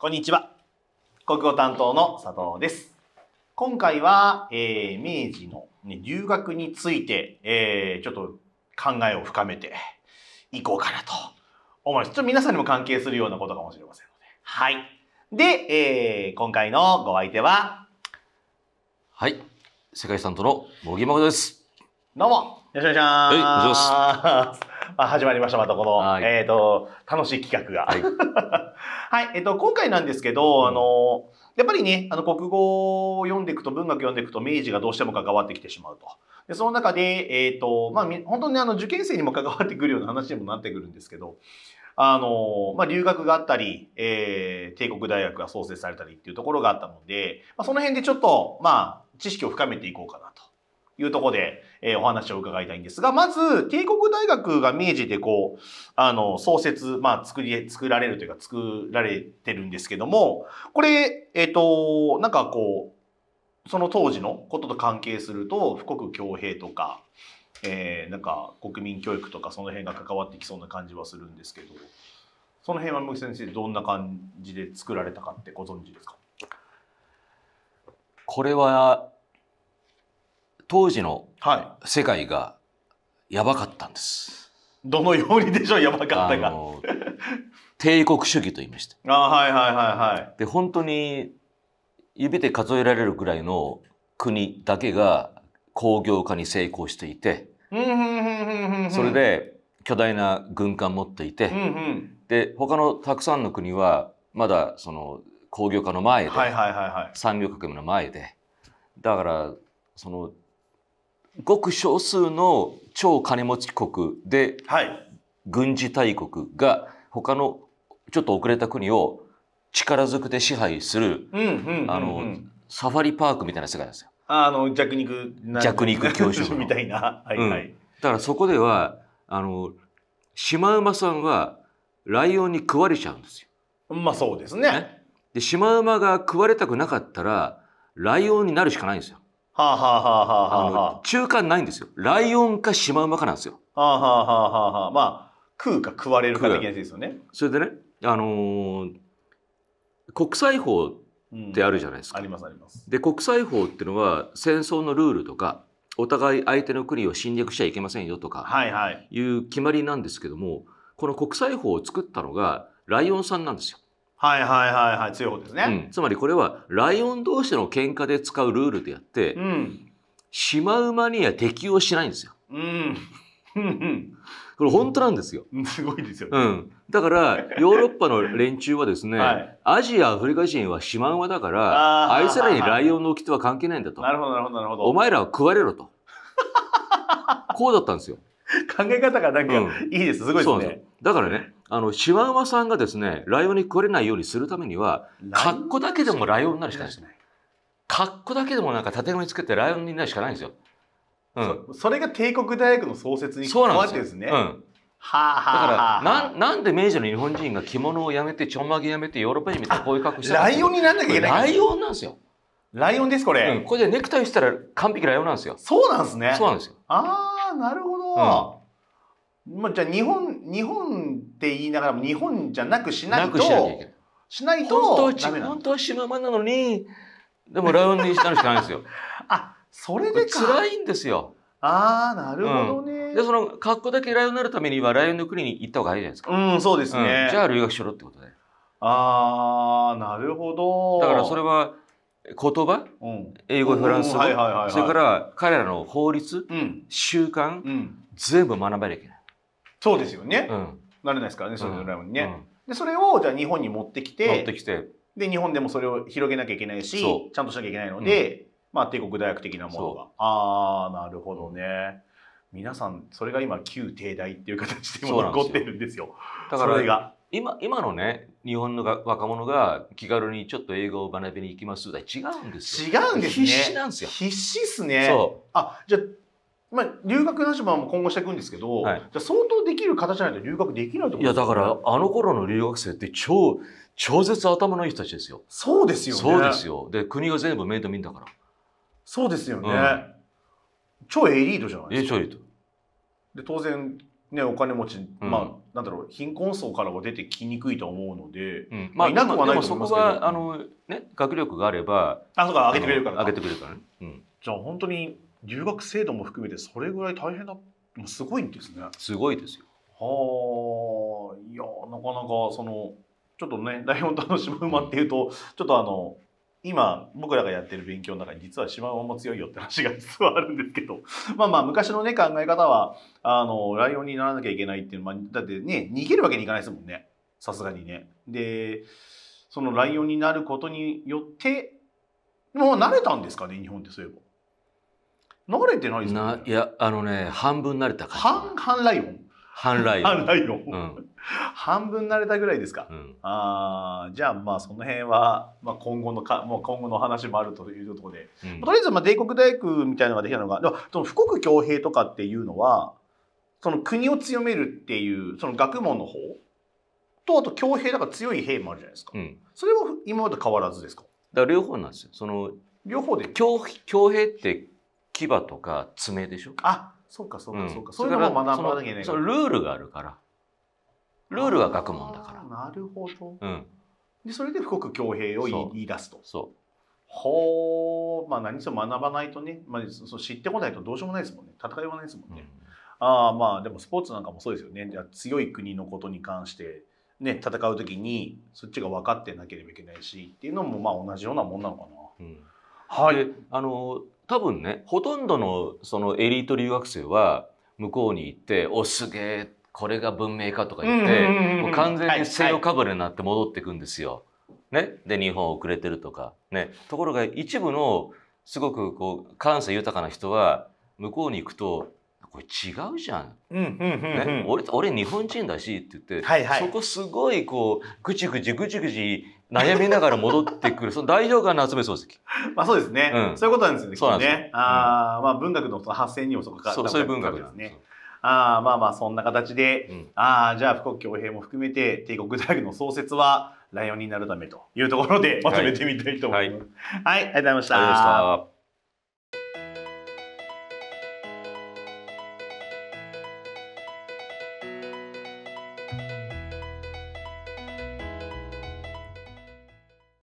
こんにちは。国語担当の佐藤です。今回は、えー、明治の、ね、留学について、えー、ちょっと考えを深めていこうかなと思います。ちょっと皆さんにも関係するようなことかもしれませんので。はい。で、えー、今回のご相手は、はい。世界遺産との茂木誠です。どうも、よろしくお願いします。はい、お願いします。まあ、始まりました。またこの、はい、えっ、ー、と、楽しい企画が。はい。はい、えっ、ー、と、今回なんですけど、うん、あの、やっぱりね、あの、国語を読んでいくと、文学読んでいくと、明治がどうしても関わってきてしまうと。で、その中で、えっ、ー、と、まあ、本当にあの、受験生にも関わってくるような話にもなってくるんですけど、あの、まあ、留学があったり、えー、帝国大学が創設されたりっていうところがあったので、まあ、その辺でちょっと、まあ、知識を深めていこうかなと。いうところで、えー、お話を伺いたいんですが、まず、帝国大学が明治でこう、あの、創設、まあ、作り、作られるというか、作られてるんですけども、これ、えっ、ー、と、なんかこう、その当時のことと関係すると、富国強兵とか、えー、なんか国民教育とかその辺が関わってきそうな感じはするんですけど、その辺は麦先生、どんな感じで作られたかってご存知ですかこれは当時の世界がやばかったんです。はい、どのようにでしょうやばかったが。帝国主義と言いました。あはいはいはいはい。で本当に指で数えられるぐらいの国だけが工業化に成功していて、それで巨大な軍艦持っていて、で他のたくさんの国はまだその工業化の前で、産業革命の前でだからそのごく少数の超金持ち国で、はい、軍事大国が他のちょっと遅れた国を力ずくで支配する、あの、サファリパークみたいな世界なんですよ。あの、弱肉、弱肉教食。みたいな。はい、はいうん、だからそこでは、あの、シマウマさんはライオンに食われちゃうんですよ。まあそうですね。ねで、シマウマが食われたくなかったら、ライオンになるしかないんですよ。はあはあはあはあはあ。中間ないんですよ。ライオンかシマウマかなんですよ。はあはあはあはあ。まあ、食うか食われるか的なやつですよね。それでね、あのー、国際法ってあるじゃないですか。うん、ありますあります。で、国際法っていうのは戦争のルールとか、お互い相手の国を侵略しちゃいけませんよとか、はいはい。いう決まりなんですけども、この国際法を作ったのがライオンさんなんですよ。はいはいはいはい、強い方ですね、うん、つまりこれはライオン同士の喧嘩で使うルールであって、うん、シマウマには適用しないんですよ。うん。これ本当なんですよ。すごいですよ、ね、うん。だから、ヨーロッパの連中はですね、はい、アジア、アフリカ人はシマウマだから、あいつらにライオンの掟は関係ないんだと。なるほど、なるほど、なるほど。お前らは食われろと。こうだったんですよ。考え方がなんか、いいです。すごいですね。だからね、あの、シワウマさんがですね、ライオンに食われないようにするためには、格好だけでもライオンになるしかないですね。格好だけでもなんか縦紙つけてライオンになるしかないんですよ。うん。そそれが帝国大学の創設に関わってですね。うん。はあはあ、だからななんで明治の日本人が着物をやめてちょんまげやめてヨーロッパ人みたいなこういう格好してライオンになんなきゃいけないライオンなんですよライオンですこれ、うん、これでネクタイしたら完璧ライオンなんですよそうなんですねそうなんですよああなるほど、うんまあ、じゃあ日本日本って言いながらも日本じゃなくしないとしないと本当は本当はなのにでもラウンドにしたのしかないんですよ あそれでか辛いんですよああなるほどね、うん、でその格好だけライオンになるためにはライオンの国に行った方がいいじゃないですかうんそうですね、うん、じゃあ留学しろってことでああなるほどだからそれは言葉、うん、英語フランス語、それから彼らの法律、習慣、全部学ばなきゃいけないそうですよね、うん、なれないですからねそれぞれにね、でそれをじゃあ日本に持ってきて持ってて。きで日本でもそれを広げなきゃいけないしちゃんとしなきゃいけないので、まあ帝国大学的なものがああなるほどね、皆さんそれが今旧帝大っていう形でも残ってるんですよだから今今のね日本の若者が気軽にちょっと英語を学びに行きます違うんです違うんですね必死なんですよ必死っすねあじゃまあ、留学なしも今後していくんですけど、はい、じゃ相当できる方じゃないと留学できないと、ね、いやだからあの頃の留学生って超超絶頭のいい人たちですよそうですよねそうですよで国が全部メイドミだからそうですよね、うん、超エリートじゃないですかで当然ね、お金持ち、うん、まあなんだろう貧困層からは出てきにくいと思うので、うん、まあいなくはないと思いますけどあのね学力があればあそうか上げてくれるから上げてくれるからね、うん、じゃあ本当に留学制度も含めてそれぐらい大変なすごいんですね。すごいですよ。はあいやなかなかそのちょっとね「ライオンとのシマウマ」っていうとちょっとあの今僕らがやってる勉強の中に実はシマウマも強いよって話が実はあるんですけど まあまあ昔のね考え方はあのライオンにならなきゃいけないっていうのは、まあ、だってね逃げるわけにいかないですもんねさすがにね。でそのライオンになることによってもう慣れたんですかね日本ってそういえば。慣れてないですか、ね、いや、あのね、半分慣れた感じ。半、半ライオン半ライオン。半ライオン。うん、半分慣れたぐらいですか。うん、ああ、じゃあまあその辺は、まあ、今後のか、もう今後の話もあるというところで。うん、とりあえず、まあ、帝国大学みたいなのができたのが、でもその富国強兵とかっていうのは、その国を強めるっていう、その学問の方と、あと強兵だから強い兵もあるじゃないですか。うん、それは今まで変わらずですかだから両方なんですよ。その、両方で。強、強兵って牙とか爪でしょあそうかそうかそうか、うん、そういうのも学ばなきゃいけないそのルールがあるからルールは学問だからなるほど、うん、でそれで富国強兵を言い出すとそうほうまあ何せ学ばないとね、まあ、そう知ってこないとどうしようもないですもんね戦いはないですもんね、うん、ああまあでもスポーツなんかもそうですよね強い国のことに関してね戦う時にそっちが分かってなければいけないしっていうのもまあ同じようなもんなのかな、うんはい、であの多分ねほとんどのそのエリート留学生は向こうに行って「おすげえこれが文明か」とか言って、もう完全に西洋かぶれになって戻っていくんですよ。ね、で日本遅れてるとか、ね、ところが一部のすごくこう感性豊かな人は向こうに行くとこれ違うじゃん。ね、俺俺日本人だしって言って、はいはい、そこすごいこうぐちぐちぐちぐち悩みながら戻ってくる その代表感の集め漱石。まあそうですね、うん、そういうことなんですよね。そうなんですね。ああ、まあ文学の発生にもそこからそそういう文学ですね。あまあまあそんな形で、うん、ああじゃあ富国強兵も含めて帝国大学の創設はライオンになるためというところでまとめてみたいと思います。はい、はい、ありがとうございました。ありがとうございました。